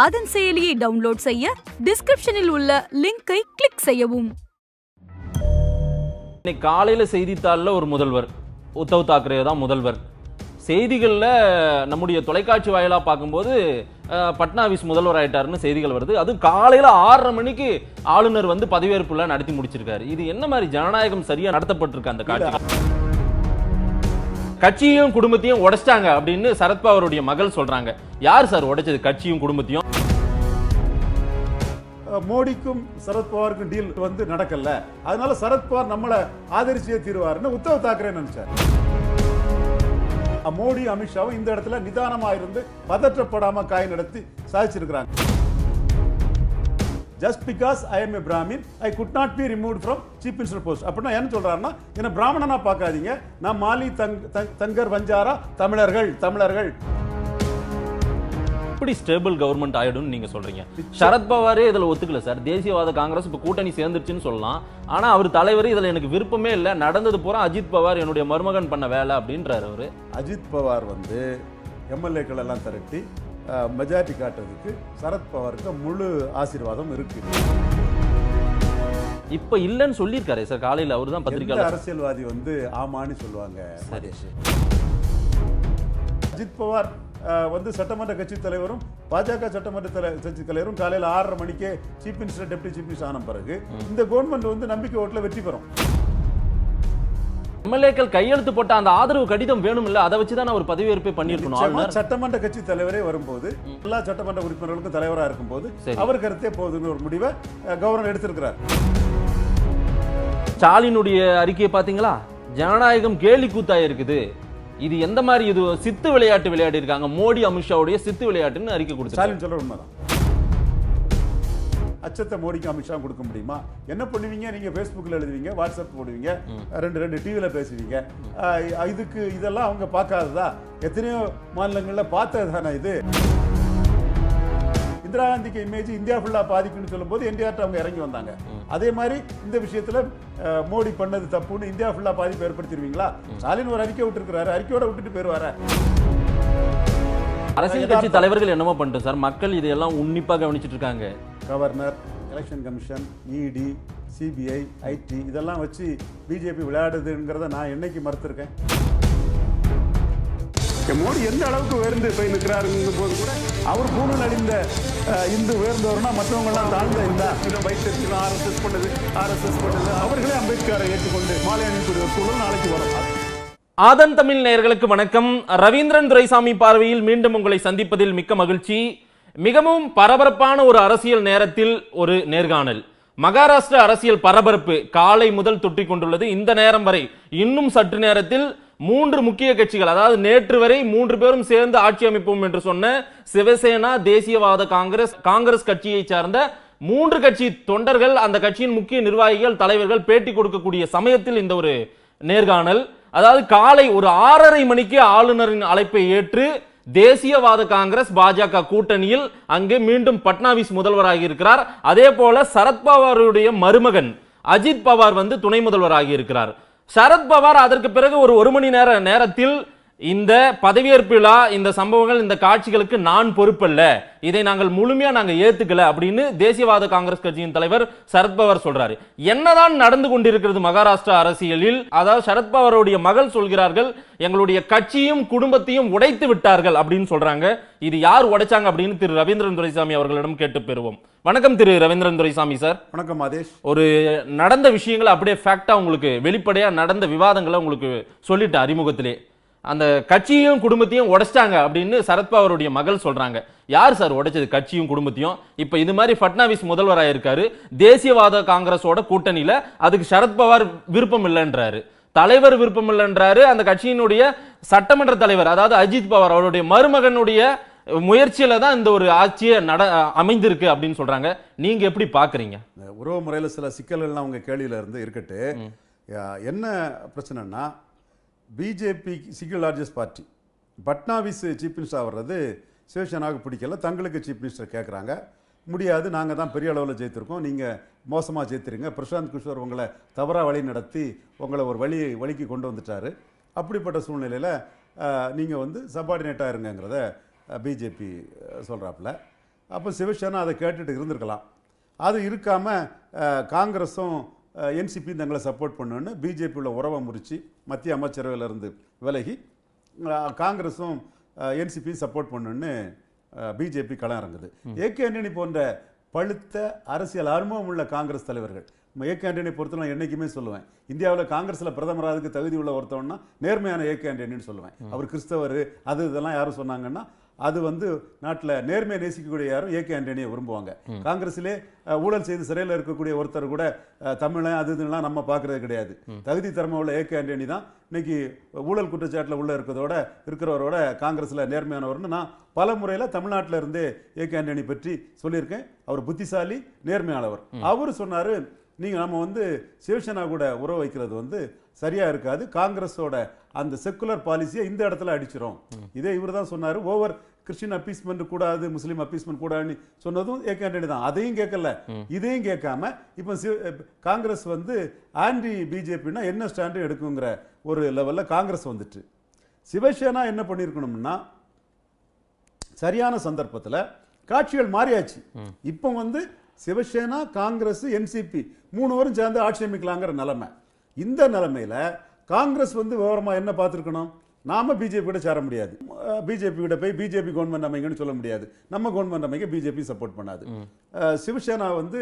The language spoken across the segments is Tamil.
ஆதன் செயலியை டவுன்லோட் செய்ய டிஸ்கிரிப்ஷனில் உள்ள லிங்கை கிளிக் செய்யவும் இன்னைக்கு காலையில் செய்தித்தாளில் ஒரு முதல்வர் உத்தவ் தாக்கரே தான் முதல்வர் செய்திகளில் நம்முடைய தொலைக்காட்சி வாயிலாக பார்க்கும்போது பட்னாவிஸ் முதல்வர் ஆயிட்டாருன்னு செய்திகள் வருது அதுவும் காலையில் ஆறரை மணிக்கு ஆளுநர் வந்து பதவியேற்புலாம் நடத்தி முடிச்சிருக்காரு இது என்ன மாதிரி ஜனநாயகம் சரியாக நடத்தப்பட்டிருக்கு அந்த காட்சி கட்சியும் குடும்பத்தையும் உடைச்சிட்டாங்க அப்படின்னு சரத்பவருடைய மகள் சொல்றாங்க யார் சார் உடைச்சது கட்சியும் குடும்பத்தையும் மோடிக்கும் சரத்பவாருக்கும் டீல் வந்து நடக்கல அதனால சரத்பவார் நம்மளை ஆதரிச்சே தீர்வாருன்னு உத்தவ் தாக்கரே நினைச்சார் மோடி அமித்ஷாவும் இந்த இடத்துல நிதானமா இருந்து பதற்றப்படாம காய் நடத்தி சாதிச்சிருக்கிறாங்க just because I am a Brahmin I could not be remove from chief minister post அப்படின்னா என்ன சொல்கிறாருன்னா என்னை பிராமணனா பார்க்காதீங்க நான் மாலி தங் தங்கர் வஞ்சாரா தமிழர்கள் தமிழர்கள் எப்படி ஸ்டேபிள் கவர்மெண்ட் ஆயிடும்னு நீங்க சொல்றீங்க சரத்பவாரே இதுல ஒத்துக்கல சார் தேசியவாத காங்கிரஸ் இப்ப கூட்டணி சேர்ந்துருச்சுன்னு சொல்லலாம் ஆனா அவர் தலைவர் இதுல எனக்கு விருப்பமே இல்லை நடந்தது பூரா அஜித் பவார் என்னுடைய மருமகன் பண்ண வேலை அப்படின்றாரு அவரு அஜித் பவார் வந்து எம்எல்ஏக்கள் எல்லாம் திரட்டி மெஜாரிட்டி காட்டுறதுக்கு சரத்பவாருக்கு முழு ஆசீர்வாதம் இருக்கு இப்ப இல்லைன்னு சொல்லியிருக்காரு சார் காலையில் அவர் தான் பத்திரிகை அரசியல்வாதி வந்து ஆமான்னு சொல்லுவாங்க அஜித் பவார் வந்து சட்டமன்ற கட்சி தலைவரும் பாஜக சட்டமன்ற கட்சி தலைவரும் காலையில் ஆறரை மணிக்கே chief minister deputy chief minister ஆன பிறகு இந்த கவர்மெண்ட் வந்து நம்பிக்கை ஓட்டில் வெற்றி பெறும் எம்எல்ஏக்கள் கையெழுத்து போட்ட அந்த ஆதரவு கடிதம் வேணும் இல்ல அதை வச்சு தான் அவர் பதவியேற்பை பண்ணிருக்கணும் சட்டமன்ற கட்சி தலைவரே வரும்போது எல்லா சட்டமன்ற உறுப்பினர்களுக்கும் தலைவரா இருக்கும் போது அவர் கருத்தே போதுன்னு ஒரு முடிவை கவர்னர் எடுத்திருக்கிறார் ஸ்டாலினுடைய அறிக்கையை பாத்தீங்களா ஜனநாயகம் கேலி கூத்தா இருக்குது இது எந்த மாதிரி இது சித்து விளையாட்டு விளையாடி இருக்காங்க மோடி அமித்ஷாவுடைய சித்து விளையாட்டுன்னு அறிக்கை கொடுத்து ஸ்டாலின் சொல்ல உண்மைதான் அச்சத்தை மோடிக்கு அமித்ஷா கொடுக்க முடியுமா என்ன பண்ணுவீங்க நீங்கள் ஃபேஸ்புக்கில் எழுதுவீங்க வாட்ஸ்அப் போடுவீங்க ரெண்டு ரெண்டு டிவியில் பேசுவீங்க இதுக்கு இதெல்லாம் அவங்க பார்க்காததா எத்தனையோ மாநிலங்களில் பார்த்தது தானே இது இந்திரா காந்திக்கு இமேஜ் இந்தியா ஃபுல்லாக பாதிக்குன்னு சொல்லும்போது என்டிஆர்ட்ட அவங்க இறங்கி வந்தாங்க அதே மாதிரி இந்த விஷயத்தில் மோடி பண்ணது தப்புன்னு இந்தியா ஃபுல்லாக பாதிப்பு ஏற்படுத்திடுவீங்களா ஸ்டாலின் ஒரு அறிக்கை விட்டுருக்கிறாரு அறிக்கையோட விட்டுட்டு போயிடுவாரு அரசியல் கட்சி தலைவர்கள் என்னமோ பண்ணிட்டு சார் மக்கள் இதையெல்லாம் உன்னிப்பாக கவனிச்சுட்டு இருக்காங்க governor election commission ED CBI IT இதெல்லாம் வச்சு பிஜேபி விளையாடுதுங்கிறத நான் என்னைக்கு மறுத்திருக்கேன் மோடி எந்த அளவுக்கு உயர்ந்து போய் நிற்கிறாருங்கும் போது கூட அவர் பூணல் நடிந்த இந்து உயர்ந்தவர்னா மற்றவங்கெல்லாம் தாழ்ந்த இந்த வைத்திருக்கிறோம் ஆர்எஸ்எஸ் பண்ணது ஆர்எஸ்எஸ் பண்ணது அவர்களே அம்பேத்கரை ஏற்றுக்கொண்டு மாலை அணிக்கூடிய சூழல் நாளைக்கு வரும் ஆதன் தமிழ் நேயர்களுக்கு வணக்கம் ரவீந்திரன் துரைசாமி பார்வையில் மீண்டும் உங்களை சந்திப்பதில் மிக்க மகிழ்ச்சி மிகவும் பரபரப்பான ஒரு அரசியல் நேரத்தில் ஒரு நேர்காணல் மகாராஷ்டிர அரசியல் பரபரப்பு காலை முதல் தொட்டி கொண்டுள்ளது இந்த நேரம் வரை இன்னும் சற்று நேரத்தில் மூன்று முக்கிய கட்சிகள் அதாவது நேற்று வரை மூன்று பேரும் சேர்ந்து ஆட்சி அமைப்போம் என்று சொன்ன சிவசேனா தேசியவாத காங்கிரஸ் காங்கிரஸ் கட்சியை சார்ந்த மூன்று கட்சி தொண்டர்கள் அந்த கட்சியின் முக்கிய நிர்வாகிகள் தலைவர்கள் பேட்டி கொடுக்கக்கூடிய சமயத்தில் இந்த ஒரு நேர்காணல் அதாவது காலை ஒரு ஆறரை மணிக்கு ஆளுநரின் அழைப்பை ஏற்று தேசியவாத காங்கிரஸ் பாஜக கூட்டணியில் அங்கு மீண்டும் பட்னாவிஸ் முதல்வராக இருக்கிறார் அதே போல சரத்பவாருடைய மருமகன் அஜித் பவார் வந்து துணை முதல்வராக இருக்கிறார் சரத்பவார் அதற்கு பிறகு ஒரு ஒரு மணி நேர நேரத்தில் இந்த பதவியேற்பு விழா இந்த சம்பவங்கள் இந்த காட்சிகளுக்கு நான் பொறுப்பல்ல இதை நாங்கள் முழுமையா நாங்கள் ஏத்துக்கல அப்படின்னு தேசியவாத காங்கிரஸ் கட்சியின் தலைவர் சரத்பவார் சொல்றாரு என்னதான் நடந்து கொண்டிருக்கிறது மகாராஷ்டிரா அரசியலில் அதாவது சரத்பவாரோடைய மகள் சொல்கிறார்கள் எங்களுடைய கட்சியும் குடும்பத்தையும் உடைத்து விட்டார்கள் அப்படின்னு சொல்றாங்க இது யார் உடைச்சாங்க அப்படின்னு திரு ரவீந்திரன் துரைசாமி அவர்களிடம் கேட்டு பெறுவோம் வணக்கம் திரு ரவீந்திரன் துரைசாமி சார் வணக்கம் மாதேஷ் ஒரு நடந்த விஷயங்களை அப்படியே ஃபேக்டா உங்களுக்கு வெளிப்படையா நடந்த விவாதங்களை உங்களுக்கு சொல்லிட்டு அறிமுகத்திலே அந்த கட்சியும் குடும்பத்தையும் உடைச்சிட்டாங்க அப்படின்னு சரத்பவாருடைய மகள் சொல்றாங்க யார் சார் உடைச்சது கட்சியும் குடும்பத்தையும் இப்ப இது மாதிரி பட்னாவிஸ் முதல்வராக இருக்காரு தேசியவாத காங்கிரஸோட கூட்டணியில அதுக்கு சரத்பவார் விருப்பம் இல்லைன்றாரு தலைவர் விருப்பம் இல்லைன்றாரு அந்த கட்சியினுடைய சட்டமன்ற தலைவர் அதாவது அஜித் பவார் அவருடைய மருமகனுடைய முயற்சியில தான் இந்த ஒரு ஆட்சியை நட அமைந்திருக்கு அப்படின்னு சொல்றாங்க நீங்க எப்படி பாக்குறீங்க உறவு முறையில சில சிக்கல்கள்லாம் உங்க கேள்வியில இருந்து இருக்கட்டு என்ன பிரச்சனைனா BJP single largest party Fadnavis chief minister வர்றது சிவசேனாவுக்கு பிடிக்கல தங்களுக்கு சீஃப் மினிஸ்டர் கேட்குறாங்க முடியாது நாங்கள் தான் பெரிய அளவில் ஜெயித்திருக்கோம் நீங்கள் மோசமாக ஜெயித்திருங்க பிரசாந்த் கிஷோர் உங்களை தவறாக வழி நடத்தி உங்களை ஒரு வழி வழிக்கு கொண்டு வந்துட்டார் அப்படிப்பட்ட சூழ்நிலையில் நீங்கள் வந்து சப்பார்டினேட்டாக இருங்கங்கிறத பிஜேபி சொல்கிறாப்புல அப்போ சிவசேனா அதை கேட்டுட்டு இருந்திருக்கலாம் அது இருக்காமல் காங்கிரஸும் என்சிபி தங்களை சப்போர்ட் பண்ணுன்னு பிஜேபியில் உறவை முறித்து மத்திய அமைச்சரவையிலிருந்து விலகி காங்கிரஸும் என்சிபியும் சப்போர்ட் பண்ணுன்னு பிஜேபி களம் இறங்குது ஏ கே ஆண்டனி போன்ற பழுத்த அரசியல் அனுபவம் உள்ள காங்கிரஸ் தலைவர்கள் ஏ கே ஆண்டனி நான் என்றைக்குமே சொல்லுவேன் இந்தியாவில் காங்கிரஸில் பிரதமராதுக்கு தகுதி உள்ள ஒருத்தவன்னா நேர்மையான ஏ கே ஆண்டனின்னு சொல்லுவேன் அவர் கிறிஸ்தவர் அது இதெல்லாம் யாரும் சொன்னாங்கன்னா அது வந்து நாட்டில் நேர்மையை நேசிக்கக்கூடிய யாரும் ஏகே ஆண்டனியை விரும்புவாங்க காங்கிரஸ்லே ஊழல் செய்து சிறையில் இருக்கக்கூடிய ஒருத்தர் கூட தமிழன் அது இதுலாம் நம்ம பார்க்கறது கிடையாது தகுதி திறமை உள்ள ஏகே ஆண்டனி தான் இன்னைக்கு ஊழல் குற்றச்சாட்டில் உள்ள இருக்கிறதோட இருக்கிறவரோட காங்கிரஸில் நேர்மையானவர்னு நான் பல முறையில் தமிழ்நாட்டில் இருந்தே ஏகே ஆண்டனி பற்றி சொல்லியிருக்கேன் அவர் புத்திசாலி நேர்மையானவர் அவர் சொன்னார் நீங்கள் நம்ம வந்து சிவசேனா கூட உறவு வைக்கிறது வந்து சரியாக இருக்காது காங்கிரஸோட அந்த செக்குலர் பாலிசியை இந்த இடத்துல அடிச்சிடும் இதே இவர் தான் சொன்னார் ஓவர் கிறிஸ்டின் அப்பீஸ்மெண்ட் கூடாது முஸ்லீம் அப்பீஸ்மெண்ட் கூடாதுன்னு சொன்னதும் ஏ கேண்டிடேட் தான் அதையும் கேட்கல இதையும் கேட்காம இப்போ காங்கிரஸ் வந்து ஆன்டி பிஜேபின்னா என்ன ஸ்டாண்டும் எடுக்குங்கிற ஒரு லெவலில் காங்கிரஸ் வந்துட்டு சிவசேனா என்ன பண்ணியிருக்கணும்னா சரியான சந்தர்ப்பத்தில் காட்சிகள் மாறியாச்சு இப்போ வந்து சிவசேனா காங்கிரஸ் என்சிபி மூணு வரும் சேர்ந்து ஆட்சி அமைக்கலாங்கிற நிலைமை இந்த நிலைமையில் காங்கிரஸ் வந்து விவரமாக என்ன பார்த்துருக்கணும் நாம பிஜேபி கூட சேர முடியாது பிஜேபி கூட போய் பிஜேபி கவர்மெண்ட் அமைங்கன்னு சொல்ல முடியாது நம்ம கவர்மெண்ட் அமைக்க பிஜேபி சப்போர்ட் பண்ணாது சிவசேனா வந்து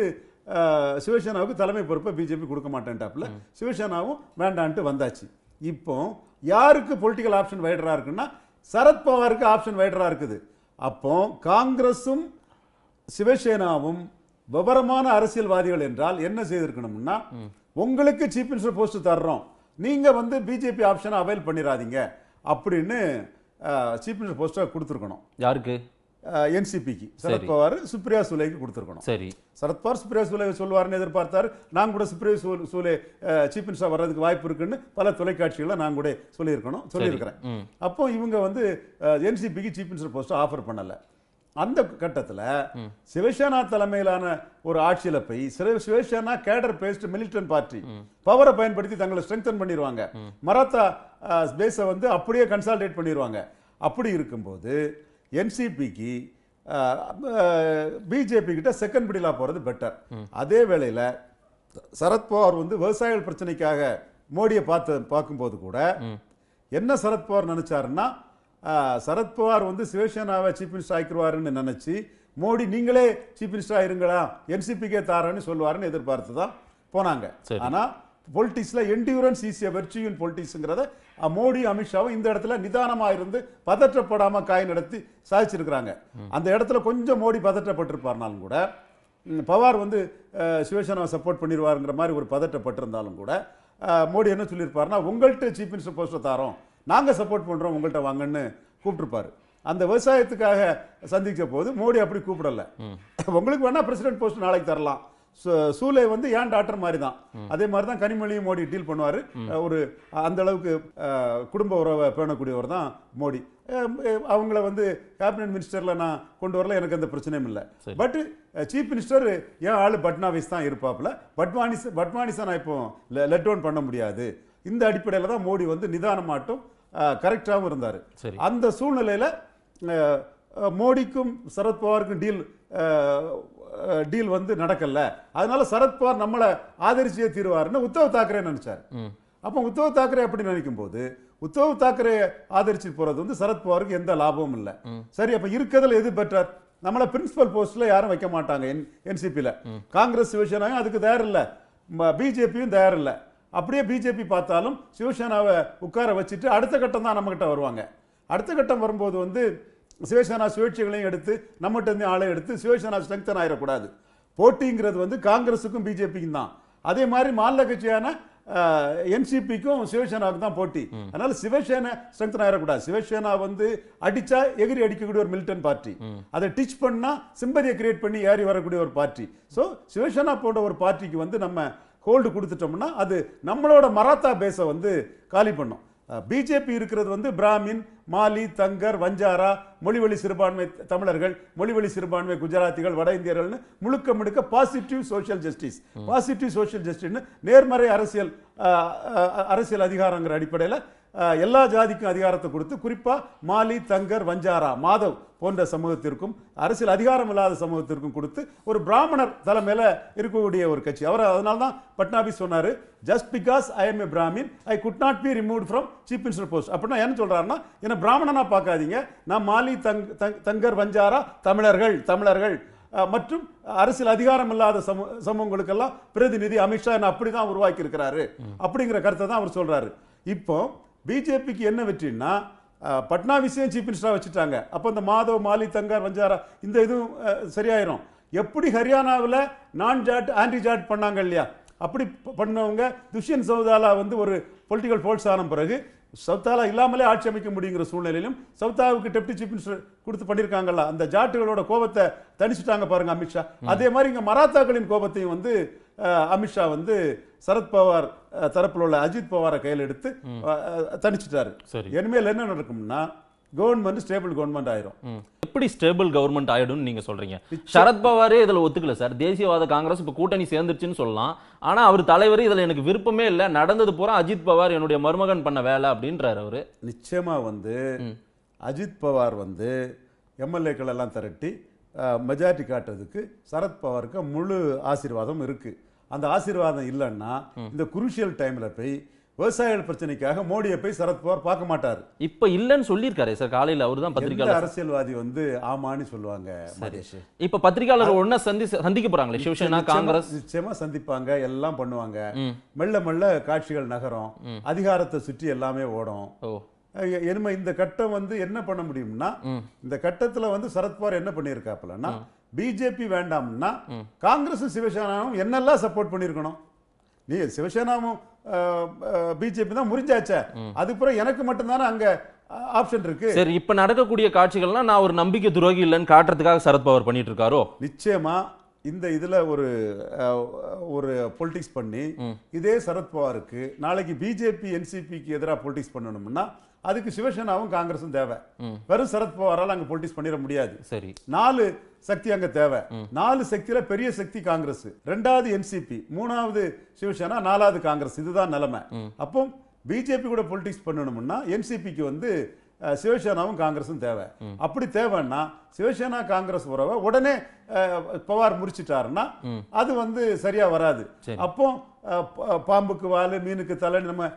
சிவசேனாவுக்கு தலைமை பொறுப்பை பிஜேபி கொடுக்க மாட்டேன்ட்டாப்புல சிவசேனாவும் வேண்டான்ட்டு வந்தாச்சு இப்போ யாருக்கு பொலிட்டிக்கல் ஆப்ஷன் வைடரா இருக்குன்னா சரத்பவாருக்கு ஆப்ஷன் வைடரா இருக்குது அப்போ காங்கிரஸும் சிவசேனாவும் விவரமான அரசியல்வாதிகள் என்றால் என்ன செய்திருக்கணும்னா உங்களுக்கு சீஃப் மினிஸ்டர் போஸ்ட் தர்றோம் நீங்க வந்து பிஜேபி ஆப்ஷனை அவைல் பண்ணிடாதீங்க அப்படின்னு சீஃப் மினிஸ்டர் போஸ்ட்டை கொடுத்துருக்கணும் யாருக்கு என்சிபிக்கு சரத்பவார் சுப்ரியா சூலைக்கு கொடுத்துருக்கணும் சரி சரத்பவார் சுப்ரியா சூலை சொல்வார்னு எதிர்பார்த்தார் நாங்க கூட சுப்ரியா சூ சூலே சீஃப் மினிஸ்டர் வர்றதுக்கு வாய்ப்பு இருக்குன்னு பல தொலைக்காட்சிகளில் நாங்க கூட சொல்லியிருக்கணும் சொல்லியிருக்கிறேன் அப்போ இவங்க வந்து என்சிபிக்கு சீஃப் மினிஸ்டர் போஸ்ட்டை ஆஃபர் பண்ணலை அந்த கட்டத்தில் சிவசேனா தலைமையிலான ஒரு ஆட்சியில் போய் Shiv Sena cadre based militant party பவரை பயன்படுத்தி தங்களை ஸ்ட்ரெங்தன் பண்ணிடுவாங்க மராத்தா பேஸை வந்து அப்படியே கன்சால்டேட் பண்ணிடுவாங்க அப்படி இருக்கும்போது என்சிபிக்கு பிஜேபி கிட்ட செகண்ட் பிடிலா போகிறது பெட்டர் அதே வேளையில் சரத்பவார் வந்து விவசாயிகள் பிரச்சனைக்காக மோடியை பார்த்து பார்க்கும்போது கூட என்ன சரத்பவார் நினைச்சாருன்னா சரத்பவார் வந்து சிவசேனாவை சீஃப் மினிஸ்டர் ஆக்கிடுவாருன்னு நினச்சி மோடி நீங்களே சீஃப் மினிஸ்டராக இருங்களா என்சிபிக்கே தாரன்னு சொல்லுவாருன்னு எதிர்பார்த்து தான் போனாங்க ஆனால் பொலிட்டிக்ஸில் என்டியூரன்ஸ் ஈஸியாக வெர்ச்சியூன் இன் பொலிட்டிக்ஸுங்கிறத மோடி அமித்ஷாவும் இந்த இடத்துல நிதானமாக இருந்து பதற்றப்படாமல் காய் நடத்தி சாதிச்சிருக்கிறாங்க அந்த இடத்துல கொஞ்சம் மோடி பதற்றப்பட்டிருப்பார்னாலும் கூட பவார் வந்து சிவசேனாவை சப்போர்ட் பண்ணிடுவாருங்கிற மாதிரி ஒரு பதட்டப்பட்டிருந்தாலும் கூட மோடி என்ன சொல்லியிருப்பார்னா உங்கள்கிட்ட சீஃப் மினிஸ்டர் போஸ்ட்டை தாரோம் நாங்கள் சப்போர்ட் பண்ணுறோம் உங்கள்கிட்ட வாங்கன்னு கூப்பிட்டுருப்பாரு அந்த விவசாயத்துக்காக சந்திச்ச போது மோடி அப்படி கூப்பிடல உங்களுக்கு வேணா பிரசிடென்ட் போஸ்ட் நாளைக்கு தரலாம் சூலை வந்து ஏன் டாக்டர் மாதிரி தான் அதே மாதிரி தான் கனிமொழியும் மோடி டீல் பண்ணுவார் ஒரு அந்த அளவுக்கு குடும்ப உறவை பேணக்கூடியவர் தான் மோடி அவங்கள வந்து கேபினட் மினிஸ்டரில் நான் கொண்டு வரல எனக்கு அந்த பிரச்சனையும் இல்லை பட் சீஃப் மினிஸ்டர் ஏன் ஆள் பட்னாவிஸ் தான் இருப்பாப்புல பட்வானிஸ் பட்வானிஸை நான் இப்போ லெட் டவுன் பண்ண முடியாது இந்த அடிப்படையில் தான் மோடி வந்து நிதானமாட்டும் கரெக்டாகவும் இருந்தார் அந்த சூழ்நிலையில் மோடிக்கும் சரத்பவாருக்கும் டீல் டீல் வந்து நடக்கல அதனால சரத்பவார் நம்மளை ஆதரிச்சே தீர்வார்னு உத்தவ் தாக்கரே நினைச்சார் அப்போ உத்தவ் தாக்கரே அப்படி நினைக்கும் போது உத்தவ் தாக்கரே ஆதரிச்சு போறது வந்து சரத்பவாருக்கு எந்த லாபமும் இல்லை சரி அப்ப இருக்கிறதுல எது பெற்றார் நம்மளை பிரின்சிபல் போஸ்ட்ல யாரும் வைக்க மாட்டாங்க என் என்சிபியில் காங்கிரஸ் சிவசேனாவும் அதுக்கு தயாரில்லை பிஜேபியும் தயாரில்லை அப்படியே பிஜேபி பார்த்தாலும் சிவசேனாவை உட்கார வச்சுட்டு அடுத்த கட்டம் தான் நம்மக்கிட்ட வருவாங்க அடுத்த கட்டம் வரும்போது வந்து சிவசேனா சுயேட்சைகளையும் எடுத்து நம்மகிட்ட இருந்து ஆளையும் எடுத்து சிவசேனா ஸ்ட்ரெங்தன் ஆயிடக்கூடாது போட்டிங்கிறது வந்து காங்கிரஸுக்கும் பிஜேபிக்கும் தான் அதே மாதிரி மாநில கட்சியான என்சிபிக்கும் சிவசேனாவுக்கு தான் போட்டி அதனால சிவசேனா ஸ்ட்ரெங்தன் ஆயிடக்கூடாது சிவசேனா வந்து அடிச்சா எகிரி அடிக்கக்கூடிய ஒரு மிலிட்டன் பார்ட்டி அதை டிச் பண்ணா சிம்பதியை கிரியேட் பண்ணி ஏறி வரக்கூடிய ஒரு பார்ட்டி ஸோ சிவசேனா போன்ற ஒரு பார்ட்டிக்கு வந்து நம்ம ஹோல்டு கொடுத்துட்டோம்னா அது நம்மளோட மராத்தா பேஸை வந்து காலி பண்ணும் பிஜேபி இருக்கிறது வந்து பிராமின் மாலி தங்கர் வஞ்சாரா மொழிவழி சிறுபான்மை தமிழர்கள் மொழிவழி சிறுபான்மை குஜராத்திகள் வட இந்தியர்கள்னு முழுக்க முழுக்க positive social justice positive social ஜஸ்டிஸ்னு நேர்மறை அரசியல் அரசியல் அதிகாரங்கிற அடிப்படையில் எல்லா ஜாதிக்கும் அதிகாரத்தை கொடுத்து குறிப்பாக மாலி தங்கர் வஞ்சாரா மாதவ் போன்ற சமூகத்திற்கும் அரசியல் அதிகாரம் இல்லாத சமூகத்திற்கும் கொடுத்து ஒரு பிராமணர் தலைமையில் இருக்கக்கூடிய ஒரு கட்சி அவர் அதனால தான் பட்னாபிஸ் சொன்னார் just because I am a Brahmin I could not be remove from chief minister post அப்படின்னா என்ன சொல்கிறாருன்னா என்னை பிராமணனா பார்க்காதீங்க நான் மாலி தங் தங்கர் வஞ்சாரா தமிழர்கள் தமிழர்கள் மற்றும் அரசியல் அதிகாரம் இல்லாத சமூ சமூகங்களுக்கெல்லாம் பிரதிநிதி அமித்ஷா என்ன அப்படி தான் உருவாக்கி இருக்கிறாரு அப்படிங்கிற கருத்தை தான் அவர் சொல்கிறாரு இப்போ பிஜேபிக்கு என்ன பட்னா விஷயம் சீஃப் மினிஸ்டராக வச்சுட்டாங்க அப்போ இந்த மாதவ் மாலி தங்கார் வஞ்சாரா இந்த இதுவும் சரியாயிரும் எப்படி ஹரியானாவில் நான் ஜாட் ஆன்டி ஜாட் பண்ணாங்க இல்லையா அப்படி பண்ணவங்க துஷ்யன் சௌதாலா வந்து ஒரு பொலிட்டிக்கல் ஃபோல்ஸ் ஆன பிறகு சவுதாலா இல்லாமலே ஆட்சி அமைக்க முடியுங்கிற சூழ்நிலையிலும் சவுதாவுக்கு டெப்டி சீஃப் மினிஸ்டர் கொடுத்து பண்ணியிருக்காங்கல்ல அந்த ஜாட்டுகளோட கோபத்தை தணிச்சிட்டாங்க பாருங்க அமித்ஷா அதே மாதிரி இங்கே மராத்தாக்களின் கோபத்தையும் வந்து அமித்ஷா வந்து சரத்பவார் தரப்பில் உள்ள அஜித் பவாரை கையில் எடுத்து சரி இனிமேல் என்ன நடக்கும்னா கவர்மெண்ட் ஸ்டேபிள் கவர்மெண்ட் ஆயிரும் எப்படி ஸ்டேபிள் கவர்மெண்ட் ஆயிடும் நீங்க சொல்றீங்க சரத்பவாரே இதுல ஒத்துக்கல சார் தேசியவாத காங்கிரஸ் இப்ப கூட்டணி சேர்ந்துருச்சுன்னு சொல்லலாம் ஆனா அவர் தலைவர் இதுல எனக்கு விருப்பமே இல்ல நடந்தது பூரா அஜித் பவார் என்னுடைய மருமகன் பண்ண வேலை அப்படின்றாரு அவரு நிச்சயமா வந்து அஜித் பவார் வந்து எம்எல்ஏக்கள் எல்லாம் திரட்டி மெஜாரிட்டி காட்டுறதுக்கு சரத்பவாருக்கு முழு ஆசீர்வாதம் இருக்குது அந்த ஆசீர்வாதம் இல்லைன்னா இந்த குருஷியல் டைம்ல போய் விவசாயிகள் பிரச்சனைக்காக மோடியை போய் சரத்பவார் பார்க்க மாட்டார் இப்ப இல்லன்னு சொல்லியிருக்காரு சார் காலையில அவர் தான் பத்திரிகையாளர் அரசியல்வாதி வந்து ஆமான்னு சொல்லுவாங்க இப்ப பத்திரிகையாளர் ஒன்னா சந்தி சந்திக்க போறாங்களே சிவசேனா காங்கிரஸ் நிச்சயமா சந்திப்பாங்க எல்லாம் பண்ணுவாங்க மெல்ல மெல்ல காட்சிகள் நகரும் அதிகாரத்தை சுற்றி எல்லாமே ஓடும் என்ன இந்த கட்டம் வந்து என்ன பண்ண முடியும்னா இந்த கட்டத்துல வந்து சரத்பவார் என்ன பண்ணிருக்காப்புலன்னா பிஜேபி வேண்டாம்னா காங்கிரஸ் சிவசேனாவும் என்னெல்லாம் சப்போர்ட் பண்ணிருக்கணும் நீ சிவசேனாவும் பிஜேபி தான் முறிஞ்சாச்சே அதுக்கப்புறம் எனக்கு மட்டும்தானே அங்க ஆப்ஷன் இருக்கு சரி இப்ப நடக்கக்கூடிய காட்சிகள்லாம் நான் ஒரு நம்பிக்கை துரோகி இல்லைன்னு காட்டுறதுக்காக சரத்பவர் பண்ணிட்டு இருக்காரோ நிச்சயமா இந்த இதுல ஒரு ஒரு பொலிட்டிக்ஸ் பண்ணி இதே சரத்பவாருக்கு நாளைக்கு பிஜேபி என்சிபிக்கு எதிராக பொலிட்டிக்ஸ் பண்ணணும்னா அதுக்கு சிவசேனாவும் காங்கிரஸும் தேவை வெறும் சரத்பவாரால் அங்கே பொலிட்டிக்ஸ் பண்ணிட முடியாது சரி நாலு சக்தி அங்கே தேவை நாலு சக்தியில பெரிய சக்தி காங்கிரஸ் ரெண்டாவது என்சிபி மூணாவது சிவசேனா நாலாவது காங்கிரஸ் இதுதான் நிலைமை அப்போ பிஜேபி கூட பொலிட்டிக்ஸ் பண்ணணும்னா என்சிபிக்கு வந்து சிவசேனாவும் காங்கிரஸும் தேவை அப்படி தேவைன்னா சிவசேனா காங்கிரஸ் உறவை உடனே பவார் முறிச்சிட்டாருன்னா அது வந்து சரியா வராது அப்போ பாம்புக்கு வால் மீனுக்கு தலை நம்ம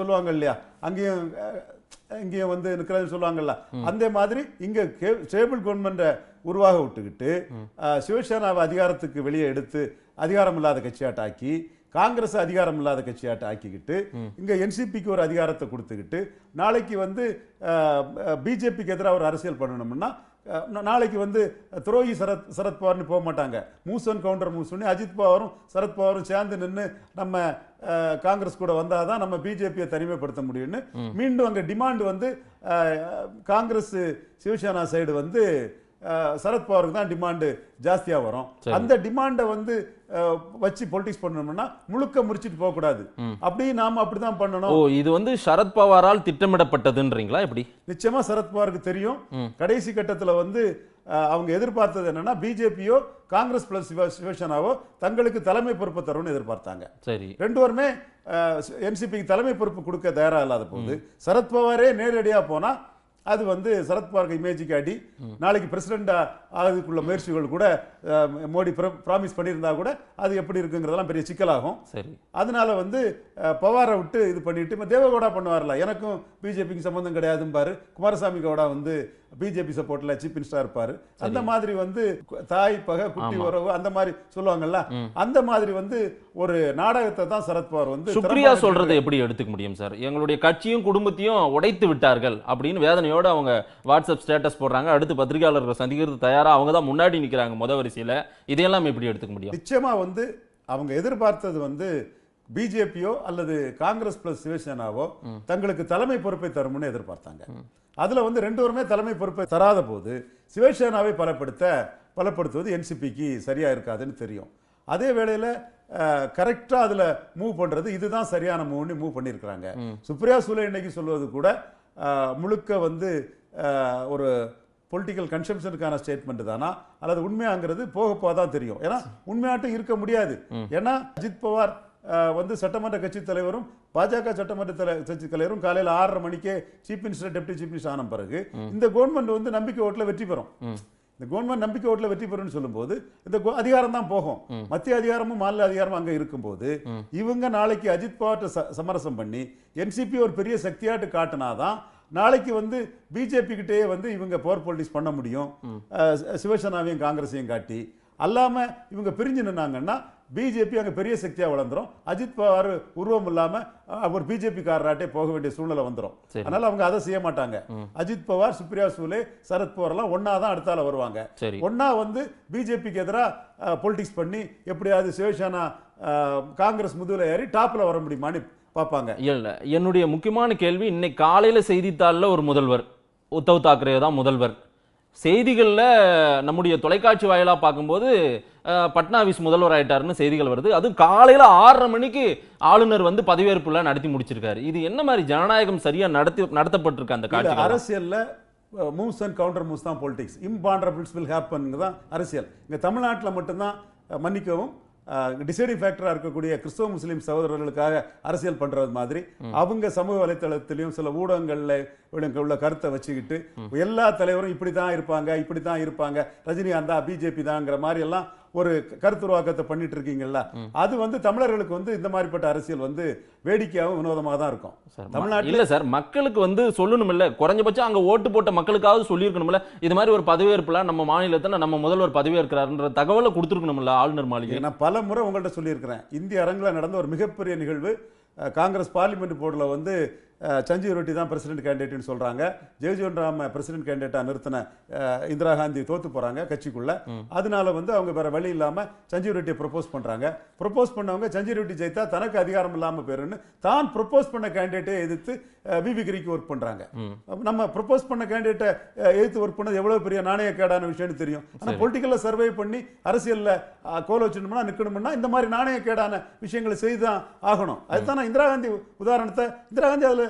சொல்லுவாங்க இல்லையா அங்கேயும் இங்கேயும் வந்து நிற்கிறதுன்னு சொல்லுவாங்கல்ல அந்த மாதிரி இங்க ஸ்டேபிள் கவர்மெண்ட்டை உருவாக விட்டுக்கிட்டு சிவசேனாவை அதிகாரத்துக்கு வெளியே எடுத்து அதிகாரம் இல்லாத கட்சியாட்டாக்கி காங்கிரஸ் அதிகாரம் இல்லாத கட்சியாட்ட ஆக்கிக்கிட்டு இங்கே என்சிபிக்கு ஒரு அதிகாரத்தை கொடுத்துக்கிட்டு நாளைக்கு வந்து பிஜேபிக்கு எதிராக ஒரு அரசியல் பண்ணணும்னா நாளைக்கு வந்து துரோகி சரத் சரத்பவார்னு போக மாட்டாங்க மூசன் கவுண்டர் மூசன் அஜித் பவாரும் சரத்பவாரும் சேர்ந்து நின்று நம்ம காங்கிரஸ் கூட வந்தால் தான் நம்ம பிஜேபியை தனிமைப்படுத்த முடியும்னு மீண்டும் அங்கே டிமாண்ட் வந்து காங்கிரஸ் சிவசேனா சைடு வந்து சரத்பவாருக்கு தான் டிமாண்டு ஜாஸ்தியாக வரும் அந்த டிமாண்டை வந்து வச்சு பொலிட்டிக்ஸ் பண்ணணும்னா முழுக்க முடிச்சிட்டு போகக்கூடாது அப்படி நாம் அப்படி தான் பண்ணணும் ஓ இது வந்து சரத்பவாரால் திட்டமிடப்பட்டதுன்றீங்களா எப்படி நிச்சயமாக சரத்பவாருக்கு தெரியும் கடைசி கட்டத்தில் வந்து அவங்க எதிர்பார்த்தது என்னன்னா பிஜேபியோ காங்கிரஸ் பிளஸ் சிவசேனாவோ தங்களுக்கு தலைமை பொறுப்பு தரும்னு எதிர்பார்த்தாங்க சரி ரெண்டு பேருமே என்சிபிக்கு தலைமை பொறுப்பு கொடுக்க தயாராக இல்லாத போது சரத்பவாரே நேரடியாக போனால் அது வந்து சரத்பவாருக்கு இமேஜ் காட்டி நாளைக்கு பிரசிடண்டா ஆகிறதுக்குள்ள முயற்சிகள் கூட மோடி ப்ராமிஸ் பண்ணியிருந்தா கூட அது எப்படி இருக்குங்கிறதெல்லாம் பெரிய சிக்கலாகும் சரி அதனால வந்து பவாரை விட்டு இது பண்ணிட்டு தேவகோடா பண்ணுவார்ல எனக்கும் பிஜேபிக்கு சம்மந்தம் கிடையாதும்பாரு குமாரசாமி கவுடா வந்து பிஜேபி சப்போர்ட்ல சீஃப் மினிஸ்டரா இருப்பாரு அந்த மாதிரி வந்து தாய் பக குட்டி உறவு அந்த மாதிரி சொல்லுவாங்கல்ல அந்த மாதிரி வந்து ஒரு நாடகத்தை தான் சரத்பவார் வந்து சுப்ரியா சொல்றதை எப்படி எடுத்துக்க முடியும் சார் எங்களுடைய கட்சியும் குடும்பத்தையும் உடைத்து விட்டார்கள் அப்படின்னு வேதனையோட அவங்க வாட்ஸ்அப் ஸ்டேட்டஸ் போடுறாங்க அடுத்து பத்திரிகையாளர்கள் சந்திக்கிறது தயாரா அவங்க தான் முன்னாடி நிக்கிறாங்க முத வரிசையில் இதையெல்லாம் எப்படி எடுத்துக்க முடியும் நிச்சயமா வந்து அவங்க எதிர்பார்த்தது வந்து பிஜேபியோ அல்லது காங்கிரஸ் பிளஸ் சிவசேனாவோ தங்களுக்கு தலைமை பொறுப்பை தரும்னு எதிர்பார்த்தாங்க அதில் வந்து ரெண்டு வருமே தலைமை பொறுப்பை தராத போது சிவசேனாவை பலப்படுத்த பலப்படுத்துவது என்சிபிக்கு சரியாக இருக்காதுன்னு தெரியும் அதே வேளையில் கரெக்டாக அதில் மூவ் பண்ணுறது இதுதான் சரியான மூவ்னு மூவ் பண்ணியிருக்கிறாங்க சுப்ரியா சூலை இன்னைக்கு சொல்வது கூட முழுக்க வந்து ஒரு பொலிட்டிக்கல் கன்சம்ஷனுக்கான ஸ்டேட்மெண்ட் தானா அல்லது உண்மையாங்கிறது போக போதான் தெரியும் ஏன்னா உண்மையாட்டும் இருக்க முடியாது ஏன்னா அஜித் பவார் வந்து சட்டமன்ற கட்சி தலைவரும் பாஜக சட்டமன்ற தலை கட்சி தலைவரும் காலையில் ஆறரை மணிக்கே chief minister deputy chief minister ஆன பிறகு இந்த கவர்மெண்ட் வந்து நம்பிக்கை ஓட்டில் வெற்றி பெறும் இந்த கவர்மெண்ட் நம்பிக்கை ஓட்டில் வெற்றி பெறும்னு சொல்லும்போது இந்த அதிகாரம் தான் போகும் மத்திய அதிகாரமும் மாநில அதிகாரமும் அங்கே இருக்கும்போது இவங்க நாளைக்கு அஜித் பவார்ட்ட சமரசம் பண்ணி என்சிபி ஒரு பெரிய சக்தியாட்டு காட்டினாதான் நாளைக்கு வந்து பிஜேபி கிட்டேயே வந்து இவங்க போர் பொலிட்டிக்ஸ் பண்ண முடியும் சிவசேனாவையும் காங்கிரஸையும் காட்டி அல்லாமல் இவங்க பிரிஞ்சு நின்னாங்கன்னா பிஜேபி அங்கே பெரிய சக்தியாக வளர்ந்துடும் அஜித் பவார் உருவம் இல்லாமல் ஒரு காரராட்டே போக வேண்டிய சூழ்நிலை வந்துடும் அதனால அவங்க அதை செய்ய மாட்டாங்க அஜித் பவார் சுப்ரியா சூலே சரத் பவார் எல்லாம் ஒன்னா தான் அடுத்தால வருவாங்க ஒன்னா வந்து பிஜேபிக்கு எதிராக பொலிட்டிக்ஸ் பண்ணி எப்படியாவது சிவசேனா காங்கிரஸ் முதுகில் ஏறி டாப்ல வர முடியுமான்னு பார்ப்பாங்க இல்லை என்னுடைய முக்கியமான கேள்வி இன்னைக்கு காலையில் செய்தித்தாளில் ஒரு முதல்வர் உத்தவ் தாக்கரே தான் முதல்வர் செய்திகளில் நம்முடைய தொலைக்காட்சி வாயிலாக பார்க்கும்போது பட்னாவிஸ் முதல்வர் ஆயிட்டாருன்னு செய்திகள் வருது அதுவும் காலையில் ஆறரை மணிக்கு ஆளுநர் வந்து பதவியேற்புல நடத்தி முடிச்சிருக்காரு இது என்ன மாதிரி ஜனநாயகம் சரியாக நடத்தி நடத்தப்பட்டிருக்க அந்த காட்சி அரசியலில் மூவ்ஸ் அண்ட் கவுண்டர் மூவ்ஸ் தான் பொலிட்டிக்ஸ் இம்பாண்டபிள்ஸ் வில் ஹேப்பன் தான் அரசியல் இங்கே தமிழ்நாட்டில் மட்டும்தான் மன்னிக்கவும் டிசைடிங் ஃபேக்டராக இருக்கக்கூடிய கிறிஸ்தவ முஸ்லீம் சகோதரர்களுக்காக அரசியல் பண்ணுறது மாதிரி அவங்க சமூக வலைத்தளத்திலையும் சில ஊடகங்களில் உள்ள கருத்தை வச்சுக்கிட்டு எல்லா தலைவரும் இப்படி தான் இருப்பாங்க இப்படி தான் இருப்பாங்க ரஜினிகாந்தா பிஜேபி தாங்கிற மாதிரி எல்லாம் ஒரு கருத்துருவாக்கத்தை பண்ணிட்டு இருக்கீங்கல்ல அது வந்து தமிழர்களுக்கு வந்து இந்த மாதிரிப்பட்ட அரசியல் வந்து வேடிக்கையாகவும் வினோதமாக தான் இருக்கும் தமிழ்நாட்டில் இல்லை சார் மக்களுக்கு வந்து சொல்லணும் இல்லை குறைஞ்சபட்சம் அங்கே ஓட்டு போட்ட மக்களுக்காவது சொல்லியிருக்கணும்ல இது மாதிரி ஒரு பதவியேற்புலாம் நம்ம மாநிலத்தில் நம்ம முதல்வர் பதவியேற்கிறார்ன்ற தகவலை கொடுத்துருக்கணும்ல ஆளுநர் மாளிகை நான் பல முறை உங்கள்கிட்ட சொல்லியிருக்கிறேன் இந்திய அரங்கில் நடந்த ஒரு மிகப்பெரிய நிகழ்வு காங்கிரஸ் பார்லிமெண்ட் போர்டில் வந்து சஞ்சீவ் ரெட்டி தான் பிரசிடென்ட் கேண்டிடேட்னு சொல்கிறாங்க ஜெகஜீவன் ராம பிரசிடென்ட் கேண்டிடேட்டாக நிறுத்தின இந்திரா காந்தி தோத்து போகிறாங்க கட்சிக்குள்ளே அதனால வந்து அவங்க வேறு வழி இல்லாமல் சஞ்சீவ் ரெட்டியை ப்ரொப்போஸ் பண்ணுறாங்க ப்ரொப்போஸ் பண்ணவங்க சஞ்சீவ் ரெட்டி ஜெயித்தா தனக்கு அதிகாரம் இல்லாமல் போயிருன்னு தான் ப்ரொப்போஸ் பண்ண கேண்டிடேட்டை எதிர்த்து விவிகிரிக்கு ஒர்க் பண்ணுறாங்க நம்ம ப்ரொப்போஸ் பண்ண கேண்டிடேட்டை எதிர்த்து ஒர்க் பண்ணது எவ்வளோ பெரிய நாணய கேடான விஷயம்னு தெரியும் ஆனால் பொலிட்டிக்கலில் சர்வே பண்ணி அரசியலில் கோல வச்சிடணும்னா நிற்கணும்னா இந்த மாதிரி நாணய கேடான விஷயங்களை செய்து தான் ஆகணும் அதுதான் இந்திரா காந்தி உதாரணத்தை இந்திரா காந்தி அதில்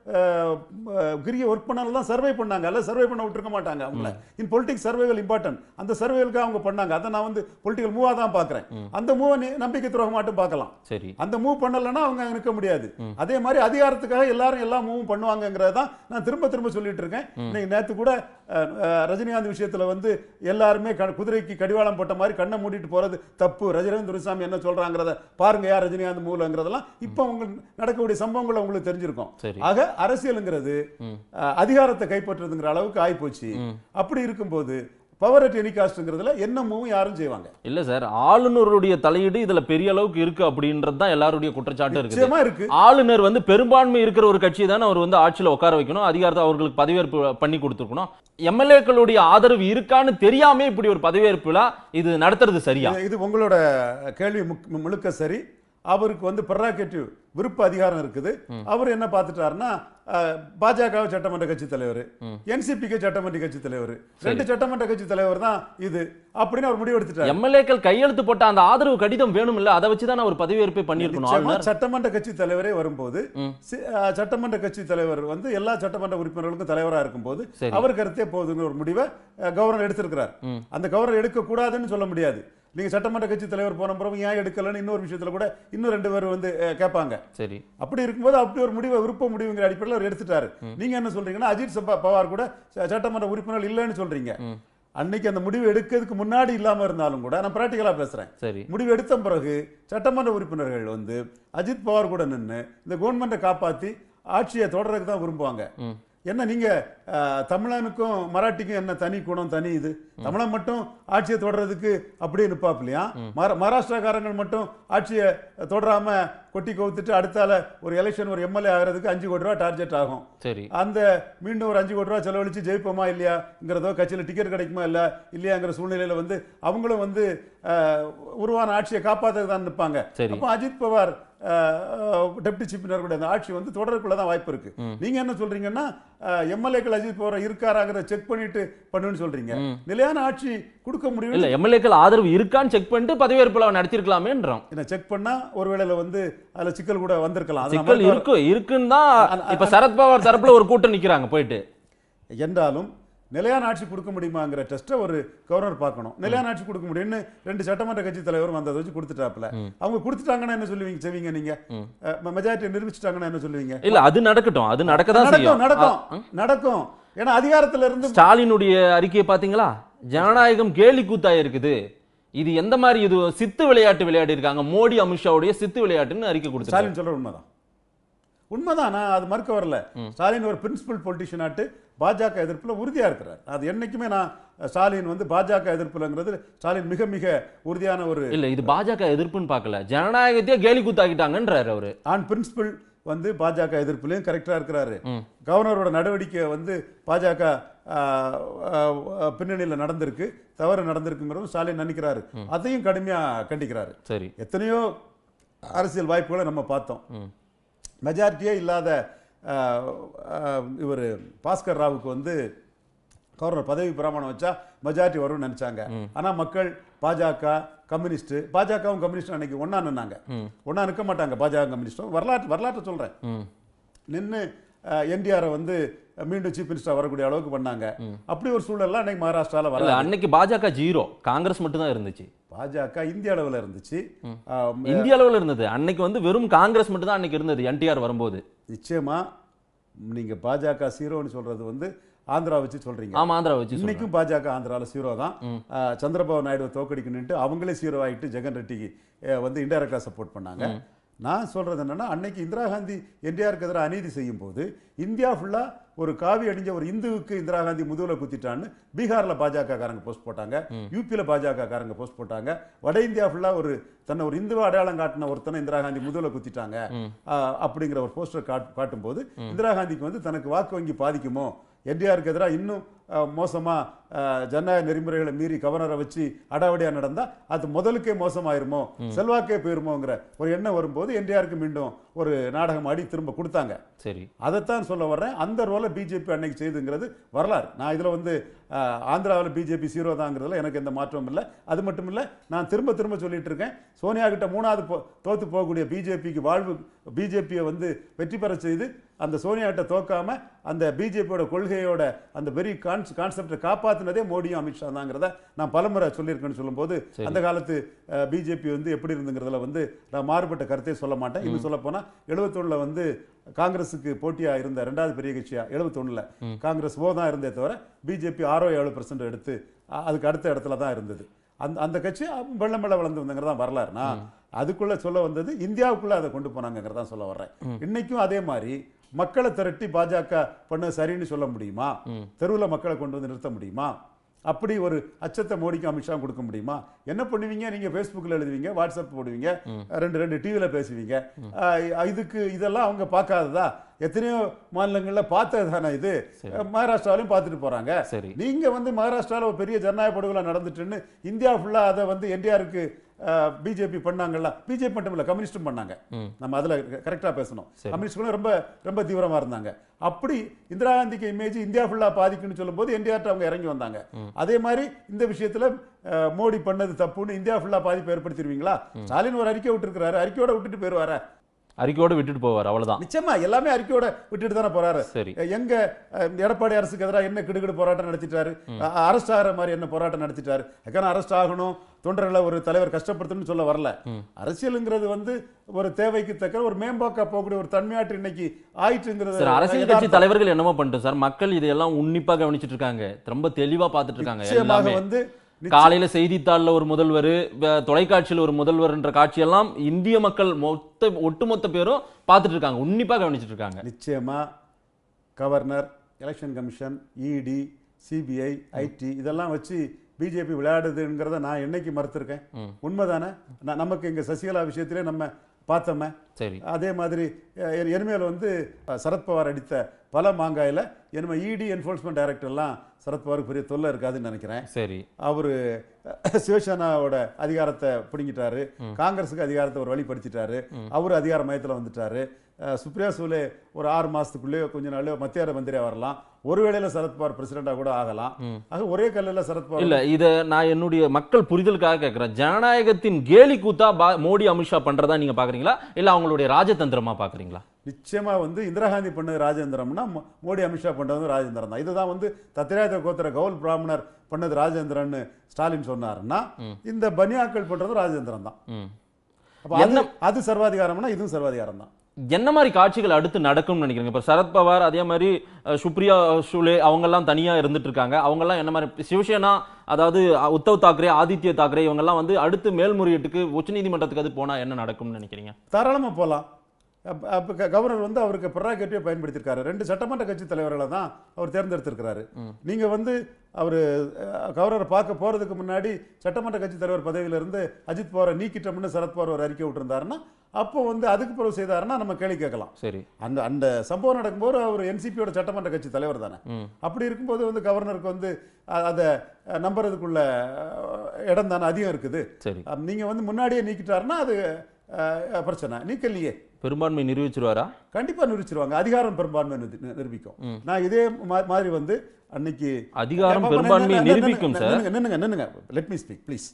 கிரிய ஒர்க் பண்ணாலும் தான் சர்வே பண்ணாங்க அல்ல சர்வே பண்ண விட்டுருக்க மாட்டாங்க அவங்கள இன் பொலிட்டிக்ஸ் சர்வேகள் இம்பார்ட்டன்ட் அந்த சர்வேகளுக்காக அவங்க பண்ணாங்க அதை நான் வந்து பொலிட்டிக்கல் மூவாக தான் பார்க்குறேன் அந்த மூவை நம்பிக்கை துரோக மாட்டும் பார்க்கலாம் சரி அந்த மூவ் பண்ணலைன்னா அவங்க நிற்க முடியாது அதே மாதிரி அதிகாரத்துக்காக எல்லாரும் எல்லா மூவும் பண்ணுவாங்கங்கிறது தான் நான் திரும்ப திரும்ப சொல்லிட்டு இருக்கேன் இன்னைக்கு நேற்று கூட ரஜினிகாந்த் விஷயத்தில் வந்து எல்லாருமே குதிரைக்கு கடிவாளம் போட்ட மாதிரி கண்ணை மூடிட்டு போகிறது தப்பு ரஜினி துரைசாமி என்ன சொல்கிறாங்கிறத பாருங்க யார் ரஜினிகாந்த் மூலங்கிறதெல்லாம் இப்போ உங்களுக்கு நடக்கக்கூடிய சம்பவங்களை உங்களுக்கு தெரிஞ்சிருக்கும் ஆக அரசியலுங்கிறது அதிகாரத்தை கைப்பற்றதுங்கிற அளவுக்கு ஆயிப்போச்சு அப்படி இருக்கும்போது பவர் அட் எனி என்னமும் யாரும் செய்வாங்க இல்ல சார் ஆளுநருடைய தலையீடு இதுல பெரிய அளவுக்கு இருக்கு அப்படின்றது தான் எல்லாருடைய குற்றச்சாட்டு இருக்கு இருக்கு ஆளுநர் வந்து பெரும்பான்மை இருக்கிற ஒரு கட்சி தானே அவர் வந்து ஆட்சியில உட்கார வைக்கணும் அதிகாரத்தை அவர்களுக்கு பதவியேற்பு பண்ணி கொடுத்துருக்கணும் எம்எல்ஏக்களுடைய ஆதரவு இருக்கான்னு தெரியாம இப்படி ஒரு பதவியேற்புல இது நடத்துறது சரியா இது உங்களோட கேள்வி முழுக்க சரி அவருக்கு வந்து பெர்ராகேட்டிவ் விருப்ப அதிகாரம் இருக்குது அவர் என்ன பார்த்துட்டாருன்னா பாஜக சட்டமன்ற கட்சி தலைவர் என்சிபிக்கு சட்டமன்ற கட்சி தலைவர் ரெண்டு சட்டமன்ற கட்சி தலைவர் தான் இது அப்படின்னு அவர் முடிவெடுத்துட்டார் எம்எல்ஏக்கள் கையெழுத்து போட்ட அந்த ஆதரவு கடிதம் வேணும் இல்ல அதை வச்சுதான் அவர் பதவியேற்பை பண்ணியிருக்கணும் சட்டமன்ற கட்சி தலைவரே வரும்போது சட்டமன்ற கட்சி தலைவர் வந்து எல்லா சட்டமன்ற உறுப்பினர்களுக்கும் தலைவராக போது அவர் கருத்தே போதுங்கிற ஒரு முடிவை கவர்னர் எடுத்திருக்கிறார் அந்த கவர்னர் எடுக்க கூடாதுன்னு சொல்ல முடியாது நீங்க சட்டமன்ற கட்சி தலைவர் போன பிறகு ஏன் எடுக்கலன்னு இன்னொரு விஷயத்துல கூட இன்னும் ரெண்டு பேர் வந்து கேட்பாங்க சரி அப்படி இருக்கும்போது அப்படி ஒரு முடிவை விருப்ப முடிவுங்கிற அடிப்படையில் அவர் எடுத்துட்டாரு நீங்க என்ன சொல்றீங்கன்னா அஜித் சபா பவார் கூட சட்டமன்ற உறுப்பினர் இல்லைன்னு சொல்றீங்க அன்னைக்கு அந்த முடிவு எடுக்கிறதுக்கு முன்னாடி இல்லாம இருந்தாலும் கூட நான் பிராக்டிகலா பேசுறேன் சரி முடிவு எடுத்த பிறகு சட்டமன்ற உறுப்பினர்கள் வந்து அஜித் பவார் கூட நின்று இந்த கவர்மெண்ட்டை காப்பாத்தி ஆட்சியை தொடர்றதுக்கு தான் விரும்புவாங்க என்ன நீங்கள் தமிழனுக்கும் மராட்டிக்கும் என்ன தனி குணம் தனி இது தமிழன் மட்டும் ஆட்சியை தொடர்றதுக்கு அப்படியே நிப்பாப்பில்லையா மஹா மகாராஷ்டிராக்காரங்கள் மட்டும் ஆட்சியை தொடராம கொட்டி கவுத்துட்டு அடுத்தால ஒரு எலெக்ஷன் ஒரு எம்எல்ஏ ஆகிறதுக்கு அஞ்சு கோடி ரூபா டார்கெட் ஆகும் சரி அந்த மீண்டும் ஒரு அஞ்சு கோடி ரூபா செலவழித்து ஜெயிப்போமா இல்லையாங்கிறதோ கட்சியில் டிக்கெட் கிடைக்குமா இல்லை இல்லையாங்கிற சூழ்நிலையில் வந்து அவங்களும் வந்து உருவான ஆட்சியை காப்பாற்ற தான் நிற்பாங்க அப்போ அஜித் பவார் டெப்டி சீப்பினர் கூட அந்த ஆட்சி வந்து தொடரக்குள்ள தான் வாய்ப்பு இருக்கு நீங்க என்ன சொல்றீங்கன்னா எம்எல்ஏக்கள் அஜித் பவர் இருக்காராங்கிற செக் பண்ணிட்டு பண்ணுன்னு சொல்றீங்க நிலையான ஆட்சி கொடுக்க முடியும் இல்ல எம்எல்ஏக்கள் ஆதரவு இருக்கான்னு செக் பண்ணிட்டு பதவியேற்பு நடத்திருக்கலாமேன்றோம் என்ன செக் பண்ணா ஒருவேளை வந்து அதுல சிக்கல் கூட வந்திருக்கலாம் சிக்கல் இருக்கு இருக்குன்னு தான் இப்ப சரத்பவார் தரப்புல ஒரு கூட்டம் நிக்கிறாங்க போயிட்டு என்றாலும் நிலையான ஆட்சி கொடுக்க முடியுமாங்கிற டெஸ்ட்டை ஒரு கவர்னர் பார்க்கணும் நிலையான ஆட்சி கொடுக்க முடியும்னு ரெண்டு சட்டமன்ற கட்சி தலைவர் வந்ததை வச்சு கொடுத்துட்டாப்ல அவங்க கொடுத்துட்டாங்கன்னா என்ன சொல்லுவீங்க செய்வீங்க நீங்க மெஜாரிட்டி நிரூபிச்சிட்டாங்கன்னா என்ன சொல்லுவீங்க இல்ல அது நடக்கட்டும் அது நடக்கதான் நடக்கும் நடக்கும் நடக்கும் ஏன்னா அதிகாரத்துல இருந்து ஸ்டாலினுடைய அறிக்கையை பாத்தீங்களா ஜனநாயகம் கேலி கூத்தா இருக்குது இது எந்த மாதிரி இது சித்து விளையாட்டு விளையாடி இருக்காங்க மோடி அமித்ஷாவுடைய சித்து விளையாட்டுன்னு அறிக்கை கொடுத்து ஸ்டாலின் சொல்ற உண்மைதான் உண்மைதான் நான் அது மறுக்க வரல ஸ்டாலின் ஒரு பிரின்சிபல் பொலிட்டிஷியன் ஆட்டு பாஜக எதிர்ப்பில் உறுதியாக இருக்கிறார் அது என்றைக்குமே நான் ஸ்டாலின் வந்து பாஜக எதிர்ப்புலங்கிறது ஸ்டாலின் மிக மிக உறுதியான ஒரு இல்லை இது பாஜக எதிர்ப்புன்னு பார்க்கல ஜனநாயகத்தையே கேலி கூத்தாக்கிட்டாங்கன்றார் அவர் ஆன் பிரின்சிபல் வந்து பாஜக எதிர்ப்புலையும் கரெக்டாக இருக்கிறாரு கவர்னரோட நடவடிக்கை வந்து பாஜக பின்னணியில் நடந்திருக்கு தவறு நடந்திருக்குங்கிறதும் ஸ்டாலின் நினைக்கிறாரு அதையும் கடுமையாக கண்டிக்கிறாரு சரி எத்தனையோ அரசியல் வாய்ப்புகளை நம்ம பார்த்தோம் மெஜாரிட்டியே இல்லாத இவர் பாஸ்கர் ராவுக்கு வந்து கவர்னர் பதவி பிரமாணம் வச்சா மெஜாரிட்டி வரும்னு நினச்சாங்க ஆனால் மக்கள் பாஜக கம்யூனிஸ்ட் பாஜகவும் கம்யூனிஸ்டும் அன்னைக்கு ஒன்றா நின்னாங்க ஒன்றா நிற்க மாட்டாங்க பாஜக கம்யூனிஸ்டும் வரலாற்று வரலாற்றை சொல்கிறேன் நின்று என்டிஆரை வந்து மீண்டும் சீஃப் மினிஸ்டர் வரக்கூடிய அளவுக்கு பண்ணாங்க அப்படி ஒரு சூழல்லாம் அன்னைக்கு மகாராஷ்டிரால வரல அன்னைக்கு பாஜக ஜீரோ காங்கிரஸ் மட்டும்தான் இருந்துச்சு பாஜக இந்திய அளவில் இருந்துச்சு இந்திய அளவில் இருந்தது அன்னைக்கு வந்து வெறும் காங்கிரஸ் மட்டும்தான் அன்னைக்கு இருந்தது என்டிஆர் வரும்போது நிச்சயமா நீங்க பாஜக சீரோன்னு சொல்றது வந்து ஆந்திரா வச்சு சொல்றீங்க ஆமா ஆந்திரா வச்சு இன்னைக்கும் பாஜக ஆந்திரால சீரோ தான் சந்திரபாபு நாயுடு தோக்கடிக்கணுன்ட்டு அவங்களே சீரோ ஆகிட்டு ஜெகன் ரெட்டிக்கு வந்து இன்டைரக்டா சப்போர்ட் பண்ணாங்க நான் சொல்கிறது என்னென்னா அன்னைக்கு இந்திரா காந்தி என்ஜிஆருக்கு எதிராக அநீதி செய்யும் போது இந்தியா ஃபுல்லாக ஒரு காவி அடிஞ்ச ஒரு இந்துவுக்கு இந்திரா காந்தி முதுகில் குத்திட்டான்னு பீகாரில் பாஜக காரங்க போஸ்ட் போட்டாங்க யூபியில் பாஜக காரங்க போஸ்ட் போட்டாங்க வட இந்தியா ஃபுல்லாக ஒரு தன்னை ஒரு இந்துவை அடையாளம் காட்டின ஒருத்தனை இந்திரா காந்தி முதுகில் குத்திட்டாங்க அப்படிங்கிற ஒரு போஸ்டர் காட் காட்டும்போது இந்திரா காந்திக்கு வந்து தனக்கு வாக்கு வங்கி பாதிக்குமோ என்டிஆருக்கு எதிராக இன்னும் மோசமாக ஜனநாயக நெறிமுறைகளை மீறி கவர்னரை வச்சு அடாவடியாக நடந்தால் அது முதலுக்கே மோசமாயிருமோ செல்வாக்கே போயிருமோங்கிற ஒரு எண்ணம் வரும்போது என்டிஆருக்கு மீண்டும் ஒரு நாடகம் ஆடி திரும்ப கொடுத்தாங்க சரி அதைத்தான் சொல்ல வர்றேன் அந்த ரோலை பிஜேபி அன்னைக்கு செய்துங்கிறது வரலாறு நான் இதில் வந்து ஆந்திராவில் பிஜேபி சீரோ தாங்கிறதுல எனக்கு எந்த மாற்றமும் இல்லை அது மட்டும் இல்லை நான் திரும்ப திரும்ப சொல்லிட்டு இருக்கேன் சோனியா கிட்ட மூணாவது தோத்து போகக்கூடிய பிஜேபிக்கு வாழ்வு பிஜேபியை வந்து வெற்றி பெற செய்து அந்த சோனியாட்டை தோக்காம அந்த பிஜேபியோட கொள்கையோட அந்த பெரிய கான்ஸ் கான்செப்டை காப்பாற்றினதே மோடியும் அமித்ஷா தாங்கிறத நான் பலமுறை சொல்லியிருக்கேன்னு சொல்லும்போது அந்த காலத்து பிஜேபி வந்து எப்படி இருந்துங்கிறதுல வந்து நான் மாறுபட்ட கருத்தே சொல்ல மாட்டேன் இன்னும் சொல்ல போனால் எழுபத்தொன்னில் வந்து காங்கிரஸுக்கு போட்டியா இருந்த ரெண்டாவது பெரிய கட்சியா எழுபத்தொன்னில் காங்கிரஸ் ஓ தான் இருந்தே தவிர பிஜேபி ஆறோ ஏழு பர்சன்ட் எடுத்து அதுக்கு அடுத்த இடத்துல தான் இருந்தது அந்த அந்த கட்சி வெள்ளம் வெள்ள வளர்ந்து வந்தங்கிறதான் வரலாறுனா அதுக்குள்ள சொல்ல வந்தது இந்தியாவுக்குள்ள அதை கொண்டு போனாங்கிறதான் சொல்ல வர்றேன் இன்னைக்கும் அதே மாதிரி மக்களை திரட்டி பாஜக பண்ண சரின்னு சொல்ல முடியுமா தெருவில் மக்களை கொண்டு வந்து நிறுத்த முடியுமா அப்படி ஒரு அச்சத்தை மோடிக்கு அமித்ஷா கொடுக்க முடியுமா என்ன பண்ணுவீங்க நீங்க பேஸ்புக்ல எழுதுவீங்க வாட்ஸ்அப் போடுவீங்க ரெண்டு ரெண்டு டிவியில் பேசுவீங்க இதுக்கு இதெல்லாம் அவங்க பார்க்காததா எத்தனையோ மாநிலங்களில் பார்த்தது தானே இது மகாராஷ்டிராவிலையும் பார்த்துட்டு போகிறாங்க நீங்கள் வந்து மகாராஷ்டிராவில் பெரிய ஜனநாயக படுகொலை நடந்துட்டுன்னு இந்தியா ஃபுல்லாக அதை வந்து என்டிஆருக்கு பிஜேபி பண்ணாங்கல்ல பிஜேபி மட்டும் இல்லை கம்யூனிஸ்டும் பண்ணாங்க நம்ம அதில் கரெக்டாக பேசணும் கம்யூனிஸ்ட்களும் ரொம்ப ரொம்ப தீவிரமாக இருந்தாங்க அப்படி இந்திரா காந்திக்கு இமேஜ் இந்தியா ஃபுல்லாக பாதிக்குன்னு சொல்லும்போது என்டிஆர் அவங்க இறங்கி வந்தாங்க அதே மாதிரி இந்த விஷயத்தில் மோடி பண்ணது தப்புன்னு இந்தியா ஃபுல்லாக பாதிப்பு ஏற்படுத்திடுவீங்களா ஸ்டாலின் ஒரு அறிக்கை விட்டுருக்கிறாரு அறிக்கையோட விட்டுட்டு போயிடுவாரா அறிக்கையோட விட்டுட்டு போவார் அவ்வளவுதான் நிச்சயமா எல்லாமே அறிக்கையோட விட்டுட்டு தானே போறாரு சரி எங்க எடப்பாடி அரசுக்கு எதிராக என்ன கிடுகிடு போராட்டம் நடத்திட்டாரு அரெஸ்ட் ஆகிற மாதிரி என்ன போராட்டம் நடத்திட்டாரு எக்கான அரெஸ்ட் ஆகணும் தொண்டர்களை ஒரு தலைவர் கஷ்டப்படுத்தணும் சொல்ல வரல அரசியலுங்கிறது வந்து ஒரு தேவைக்கு தக்க ஒரு மேம்போக்கா போகக்கூடிய ஒரு தன்மையாற்று இன்னைக்கு ஆயிட்டுங்கிறது அரசியல் கட்சி தலைவர்கள் என்னமோ பண்ணிட்டு சார் மக்கள் இதையெல்லாம் உன்னிப்பாக கவனிச்சிட்டு இருக்காங்க ரொம்ப தெளிவா பார்த்துட்டு இருக்காங்க வந்து காலையில செய்தித்தாளில் ஒரு முதல்வர் தொலைக்காட்சியில் ஒரு முதல்வர் என்ற காட்சியெல்லாம் இந்திய மக்கள் மொத்த ஒட்டுமொத்த பேரும் பார்த்துட்டு இருக்காங்க உன்னிப்பாக கவனிச்சுட்டு இருக்காங்க நிச்சயமா governor election commission ED CBI IT இதெல்லாம் வச்சு பிஜேபி விளையாடுதுங்கிறத நான் என்னைக்கு மறுத்திருக்கேன் உண்மைதானே நமக்கு இங்கே சசிகலா விஷயத்திலே நம்ம பார்த்தோமே சரி அதே மாதிரி எனிமேல் வந்து சரத்பவார் அடித்த பல மாங்காயில் என்னமோ இடி என்ஃபோர்ஸ்மெண்ட் e டைரக்டர்லாம் சரத்பவாருக்கு பெரிய தொல்லை இருக்காதுன்னு நினைக்கிறேன் சரி அவர் சிவசேனாவோட அதிகாரத்தை பிடுங்கிட்டாரு காங்கிரஸுக்கு அதிகாரத்தை ஒரு வழிப்படுத்திட்டாரு அவர் அதிகார மையத்தில் வந்துட்டாரு சுப்ரியா சூலே ஒரு ஆறு மாதத்துக்குள்ளேயோ கொஞ்ச நாளோ மத்திய மந்திரியாக வரலாம் ஒருவேளையில சரத்பவார் பிரசிடண்டா கூட ஆகலாம் ஆக ஒரே கல்லில் சரத்பவார் இல்ல இத நான் என்னுடைய மக்கள் புரிதலுக்காக கேக்குறேன் ஜனநாயகத்தின் கேலி கூத்தா மோடி அமித்ஷா பண்றதா நீங்க பாக்குறீங்களா இல்ல அவங்களுடைய ராஜதந்திரமா பாக்குறீங்களா நிச்சயமா வந்து இந்திரா காந்தி பண்ணது ராஜேந்திரம்னா மோடி அமித்ஷா பண்றது ராஜேந்திரன் தான் இதுதான் வந்து தத்திராயத கோத்திர கவுல் பிராமணர் பண்ணது ராஜேந்திரன் ஸ்டாலின் சொன்னாருன்னா இந்த பனியாக்கள் பண்றது ராஜேந்திரம் தான் அது சர்வாதிகாரம்னா இதுவும் சர்வாதிகாரம் தான் என்ன மாதிரி காட்சிகள் அடுத்து நடக்கும்னு நினைக்கிறீங்க இப்போ சரத்பவார் அதே மாதிரி சுப்ரியா சுலே அவங்கெல்லாம் தனியாக இருந்துட்டு இருக்காங்க அவங்கெல்லாம் என்ன மாதிரி சிவசேனா அதாவது உத்தவ் தாக்கரே ஆதித்ய தாக்கரே இவங்கெல்லாம் வந்து அடுத்து மேல்முறையீட்டுக்கு உச்சநீதிமன்றத்துக்கு அது போனால் என்ன நடக்கும்னு நினைக்கிறீங்க தாராளமாக போகலாம் அப்போ கவர்னர் வந்து அவருக்கு ப்ரராகேட்டிவை பயன்படுத்தியிருக்காரு ரெண்டு சட்டமன்ற கட்சி தலைவர்களை தான் அவர் தேர்ந்தெடுத்திருக்கிறாரு நீங்கள் வந்து அவர் கவர்னரை பார்க்க போகிறதுக்கு முன்னாடி சட்டமன்ற கட்சி தலைவர் பதவியிலிருந்து அஜித் பவாரை நீக்கிட்டோம்னு சரத்பவார் ஒரு அறிக்கை விட்டுருந்தாருன்னா அப்போ வந்து அதுக்கு பிறகு செய்தாருன்னா நம்ம கேள்வி கேட்கலாம் சரி அந்த அந்த சம்பவம் நடக்கும்போது அவர் என்சிபியோட சட்டமன்ற கட்சி தலைவர் தானே அப்படி இருக்கும்போது வந்து கவர்னருக்கு வந்து அதை நம்புறதுக்குள்ள இடம் தானே அதிகம் இருக்குது நீங்கள் வந்து முன்னாடியே நீக்கிட்டாருன்னா அது பிரச்சனை நீக்கலையே பெரும்பான்மை நிரூபிச்சிருவாரா கண்டிப்பா நிரூபிச்சிருவாங்க அதிகாரம் பெரும்பான்மை நிரூபிக்கும் நான் இதே மாதிரி வந்து அன்னைக்கு அதிகாரம் பெரும்பான்மை நிரூபிக்கும் சார் நின்னுங்க நின்னுங்க லெட் மீ ஸ்பீக் ப்ளீஸ்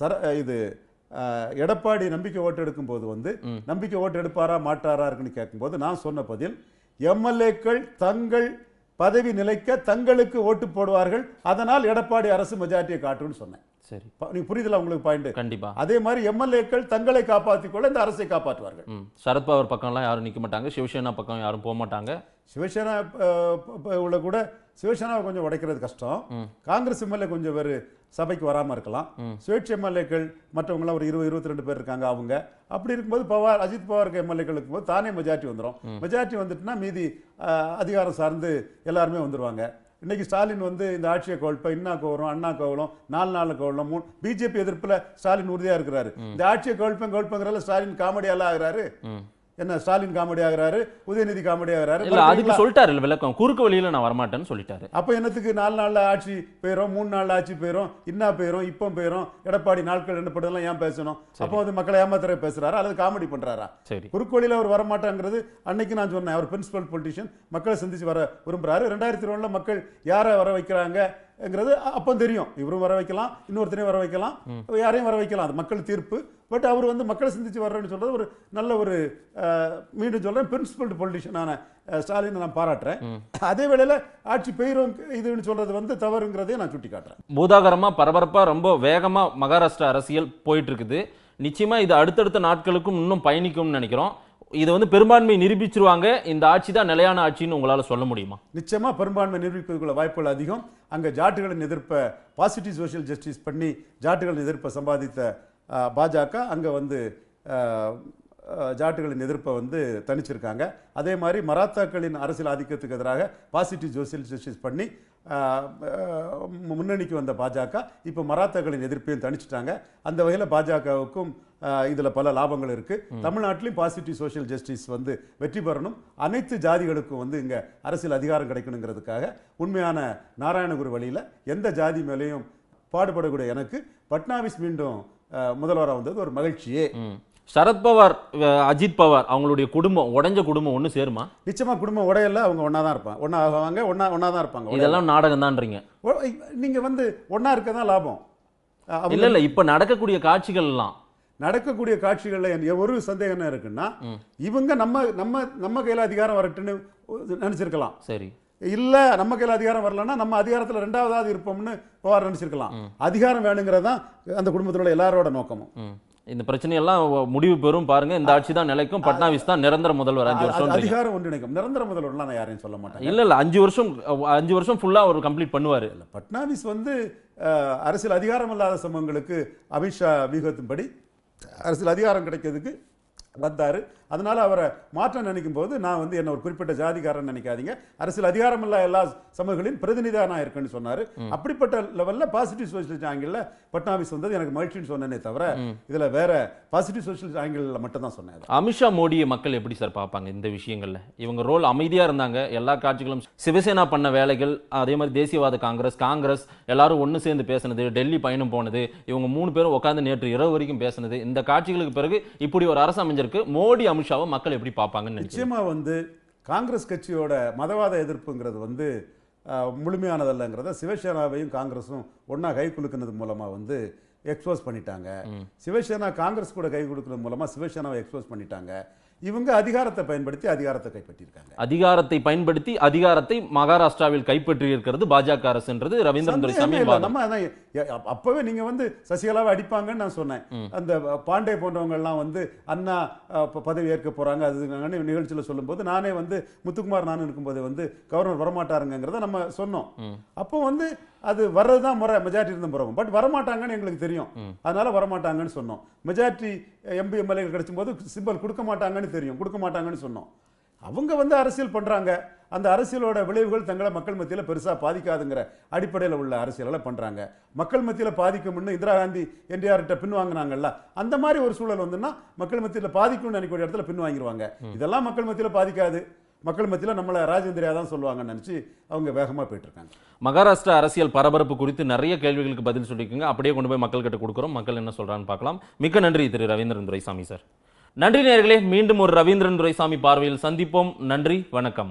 சர இது எடப்பாடி நம்பிக்கை ஓட்டு எடுக்கும் போது வந்து நம்பிக்கை ஓட்டு எடுப்பாரா மாட்டாரா இருக்குன்னு கேட்கும்போது நான் சொன்ன பதில் எம்எல்ஏக்கள் தங்கள் பதவி நிலைக்க தங்களுக்கு ஓட்டு போடுவார்கள் அதனால் எடப்பாடி அரசு மெஜாரிட்டியை காட்டும்னு சொன்னேன் சரி புரியுதுல உங்களுக்கு பாயிண்ட் கண்டிப்பா அதே மாதிரி எம்எல்ஏக்கள் தங்களை காப்பாற்றிக் கொள்ள இந்த அரசை காப்பாற்றுவார்கள் சரத்பவர் பக்கம்லாம் யாரும் நிற்க மாட்டாங்க சிவசேனா பக்கம் யாரும் போக மாட்டாங்க சிவசேனா உள்ள கூட சிவசேனாவை கொஞ்சம் உடைக்கிறது கஷ்டம் காங்கிரஸ் எம்எல்ஏ கொஞ்சம் பேர் சபைக்கு வராமல் இருக்கலாம் சுயேட்சை எம்எல்ஏக்கள் மற்றவங்களாம் ஒரு இருபது இருபத்தி ரெண்டு பேர் இருக்காங்க அவங்க அப்படி இருக்கும்போது பவார் அஜித் பவாருக்கு எம்எல்ஏக்களுக்கு போது தானே மெஜாரிட்டி வந்துடும் மெஜாரிட்டி வந்துட்டுனா மீதி அதிகாரம் சார்ந்து எல்லாருமே வந்துடுவாங்க இன்னைக்கு ஸ்டாலின் வந்து இந்த ஆட்சியை கோல்ப்ப இன்னா கோவலம் அண்ணா கோவலம் நாலு நாள் கோவலம் மூணு பிஜேபி எதிர்ப்பில் ஸ்டாலின் உறுதியாக இருக்கிறாரு இந்த ஆட்சியை கோல்ப்பேன் கோல்ப்பங்கிறதுல ஸ்டாலின் காமெடியாலாம் ஆகிறாரு என்ன ஸ்டாலின் காமெடி ஆகிறாரு உதயநிதி காமெடி ஆகிறாரு இல்ல அதுக்கு சொல்லிட்டாரு விளக்கம் குறுக்கு வழியில நான் வரமாட்டேன்னு சொல்லிட்டாரு அப்ப என்னத்துக்கு நாலு நாள்ல ஆட்சி போயிரும் மூணு நாள்ல ஆட்சி போயிரும் இன்னா போயிரும் இப்போ போயிரும் எடப்பாடி நாட்கள் எல்லாம் ஏன் பேசணும் அப்போ வந்து மக்களை ஏமாத்துற பேசுறாரு அல்லது காமெடி பண்றாரா சரி குறுக்கு வழியில அவர் வரமாட்டாங்கிறது அன்னைக்கு நான் சொன்னேன் அவர் பிரின்சிபல் பொலிட்டிஷியன் மக்களை சந்திச்சு வர விரும்புறாரு ரெண்டாயிரத்தி ஒண்ணுல மக்கள் யாரை வர வைக்கிறாங்க ங்கிறது அப்போ தெரியும் இவரும் வர வைக்கலாம் இன்னொருத்தனையும் வர வைக்கலாம் யாரையும் வர வைக்கலாம் அது மக்கள் தீர்ப்பு பட் அவர் வந்து மக்களை சிந்திச்சு வர்றேன்னு சொல்கிறது ஒரு நல்ல ஒரு மீண்டும் சொல்கிறேன் பிரின்சிபல்டு பொலிட்டிஷியனான ஸ்டாலினை நான் பாராட்டுறேன் அதே வேளையில் ஆட்சி பெயரும் இதுன்னு சொல்கிறது வந்து தவறுங்கிறதையும் நான் சுட்டி காட்டுறேன் பூதாகரமாக பரபரப்பாக ரொம்ப வேகமாக மகாராஷ்டிரா அரசியல் போயிட்டு இருக்குது நிச்சயமாக இது அடுத்தடுத்த நாட்களுக்கும் இன்னும் பயணிக்கும்னு நினைக்கிறோம் இதை வந்து பெரும்பான்மை நிரூபிச்சிருவாங்க இந்த ஆட்சி தான் நிலையான ஆட்சின்னு உங்களால் சொல்ல முடியுமா நிச்சயமாக பெரும்பான்மை நிரூபிப்பதுக்குள்ள வாய்ப்புகள் அதிகம் அங்கே ஜாட்டுகளின் எதிர்ப்பை பாசிட்டிவ் சோஷியல் ஜஸ்டிஸ் பண்ணி ஜாட்டுகளின் எதிர்ப்பை சம்பாதித்த பாஜக அங்கே வந்து ஜாட்டுகளின் எதிர்ப்பை வந்து தணிச்சிருக்காங்க அதே மாதிரி மராத்தாக்களின் அரசியல் ஆதிக்கத்துக்கு எதிராக பாசிட்டிவ் சோசியல் ஜஸ்டிஸ் பண்ணி முன்னணிக்கு வந்த பாஜக இப்போ மராத்தாக்களின் எதிர்ப்பையும் தணிச்சிட்டாங்க அந்த வகையில் பாஜகவுக்கும் இதில் பல லாபங்கள் இருக்குது தமிழ்நாட்டிலையும் பாசிட்டிவ் சோஷியல் ஜஸ்டிஸ் வந்து வெற்றி பெறணும் அனைத்து ஜாதிகளுக்கும் வந்து இங்கே அரசியல் அதிகாரம் கிடைக்கணுங்கிறதுக்காக உண்மையான நாராயணகுரு வழியில் எந்த ஜாதி மேலேயும் பாடுபடக்கூடிய எனக்கு பட்னாவிஸ் மீண்டும் முதல்வராக வந்தது ஒரு மகிழ்ச்சியே சரத்பவார் அஜித் பவார் அவங்களுடைய குடும்பம் உடஞ்ச குடும்பம் ஒன்று சேருமா நிச்சயமாக குடும்பம் உடையல அவங்க ஒன்றா தான் இருப்பாங்க ஒன்றா ஆகுவாங்க ஒன்றா ஒன்றா தான் இருப்பாங்க இதெல்லாம் நாடகம் தான்றீங்க நீங்கள் வந்து ஒன்றா இருக்க தான் லாபம் இல்லை இல்லை இப்போ நடக்கக்கூடிய காட்சிகள்லாம் நடக்கக்கூடிய காட்சிகளில் என் ஒரு சந்தேகம் என்ன இருக்குன்னா இவங்க நம்ம நம்ம நம்ம கையில் அதிகாரம் வரட்டுன்னு நினச்சிருக்கலாம் சரி இல்லை நம்ம கையில் அதிகாரம் வரலன்னா நம்ம அதிகாரத்தில் ரெண்டாவதாவது இருப்போம்னு போவார் நினச்சிருக்கலாம் அதிகாரம் வேணுங்கிறது தான் அந்த குடும்பத்தினோட எல்லாரோட நோக்கமும் இந்த பிரச்சனையெல்லாம் முடிவு பெறும் பாருங்க இந்த ஆட்சி தான் நிலைக்கும் பட்னாவிஸ் தான் நிரந்தர முதல்வர் அஞ்சு வருஷம் அதிகாரம் ஒன்றிணைக்கும் நிரந்தர முதல்வர்லாம் நான் யாரையும் சொல்ல மாட்டேன் இல்லை இல்லை அஞ்சு வருஷம் அஞ்சு வருஷம் ஃபுல்லாக அவர் கம்ப்ளீட் பண்ணுவார் இல்லை பட்னாவிஸ் வந்து அரசியல் அதிகாரம் இல்லாத சமூகங்களுக்கு அமித்ஷா வியூகத்தின்படி அரசியல் அதிகாரம் கிடைக்கிறதுக்கு வந்தார் அதனால் அவரை மாற்றம் நினைக்கும் போது நான் வந்து என்ன ஒரு குறிப்பிட்ட ஜாதிகாரன் நினைக்காதீங்க அரசியல் அதிகாரம் இல்ல எல்லா சமூகங்களின் பிரதிநிதியாக நான் இருக்கேன்னு சொன்னார் அப்படிப்பட்ட லெவலில் பாசிட்டிவ் சோசியலிஸ்ட் ஆங்கிளில் பட்னாவிஸ் வந்தது எனக்கு மகிழ்ச்சின்னு சொன்னேனே தவிர இதில் வேற பாசிட்டிவ் சோசியலிஸ்ட் ஆங்கிளில் மட்டும் தான் சொன்னேன் அமித்ஷா மோடியை மக்கள் எப்படி சார் பார்ப்பாங்க இந்த விஷயங்களில் இவங்க ரோல் அமைதியாக இருந்தாங்க எல்லா காட்சிகளும் சிவசேனா பண்ண வேலைகள் அதே மாதிரி தேசியவாத காங்கிரஸ் காங்கிரஸ் எல்லாரும் ஒன்று சேர்ந்து பேசினது டெல்லி பயணம் போனது இவங்க மூணு பேரும் உட்காந்து நேற்று இரவு வரைக்கும் பேசினது இந்த காட்சிகளுக்கு பிறகு இப்படி ஒரு அரசு அமைஞ்சிருக்கு மோடி அமித்ஷாவை மக்கள் எப்படி பார்ப்பாங்கன்னு நிச்சயமாக வந்து காங்கிரஸ் கட்சியோட மதவாத எதிர்ப்புங்கிறது வந்து முழுமையானதல்லங்கிறத சிவசேனாவையும் காங்கிரஸும் ஒன்றா கை குலுக்கினது மூலமாக வந்து எக்ஸ்போஸ் பண்ணிட்டாங்க சிவசேனா காங்கிரஸ் கூட கை கொடுக்கறது மூலமாக சிவசேனாவை எக்ஸ்போஸ் பண்ணிட்டாங்க இவங்க அதிகாரத்தை பயன்படுத்தி அதிகாரத்தை கைப்பற்றியிருக்காங்க அதிகாரத்தை பயன்படுத்தி அதிகாரத்தை மகாராஷ்டிராவில் கைப்பற்றி இருக்கிறது பாஜக அரசுன்றது ரவீந்திரன் துரைசாமி நம்ம அப்பவே நீங்க வந்து சசிகலாவை அடிப்பாங்கன்னு நான் சொன்னேன் அந்த பாண்டே எல்லாம் வந்து அண்ணா பதவி ஏற்க போறாங்க அது நிகழ்ச்சியில் சொல்லும்போது நானே வந்து முத்துக்குமார் நானும் இருக்கும்போது வந்து கவர்னர் வரமாட்டாருங்கிறத நம்ம சொன்னோம் அப்போ வந்து அது வர்றதுதான் முறை மெஜாரிட்டி இருந்த முறை பட் வரமாட்டாங்கன்னு எங்களுக்கு தெரியும் அதனால வரமாட்டாங்கன்னு சொன்னோம் மெஜாரிட்டி எம்பி எம்எல்ஏ கிடைச்சும் போது சிம்பல் கொடுக்க மாட்டாங்கன்னு தெரியும் கொடுக்க மாட்டாங்கன்னு சொன்னோம் அவங்க வந்து அரசியல் பண்ணுறாங்க அந்த அரசியலோட விளைவுகள் தங்களை மக்கள் மத்தியில் பெருசாக பாதிக்காதுங்கிற அடிப்படையில் உள்ள அரசியலை பண்ணுறாங்க மக்கள் மத்தியில் பாதிக்கும்னு இந்திரா காந்தி என்டிஆர்கிட்ட பின் வாங்கினாங்கல்ல அந்த மாதிரி ஒரு சூழல் வந்துன்னா மக்கள் மத்தியில் பாதிக்கும்னு நினைக்கூடிய இடத்துல பின் வாங்கிடுவாங்க இதெல்லாம் மக்கள் மத்தியில் பாதிக்காது மக்கள் மத்தியில் நம்மளை ராஜேந்திரியா தான் சொல்லுவாங்கன்னு நினச்சி அவங்க வேகமாக போயிட்டுருக்காங்க மகாராஷ்டிரா அரசியல் பரபரப்பு குறித்து நிறைய கேள்விகளுக்கு பதில் சொல்லியிருக்கீங்க அப்படியே கொண்டு போய் மக்கள்கிட்ட கொடுக்குறோம் மக்கள் என்ன சொல்கிறான்னு பார்க்கலாம் மிக்க நன்றி திரு ரவீந்திரன் துரைசாமி சார் நன்றி நேர்களே மீண்டும் ஒரு ரவீந்திரன் துரைசாமி பார்வையில் சந்திப்போம் நன்றி வணக்கம்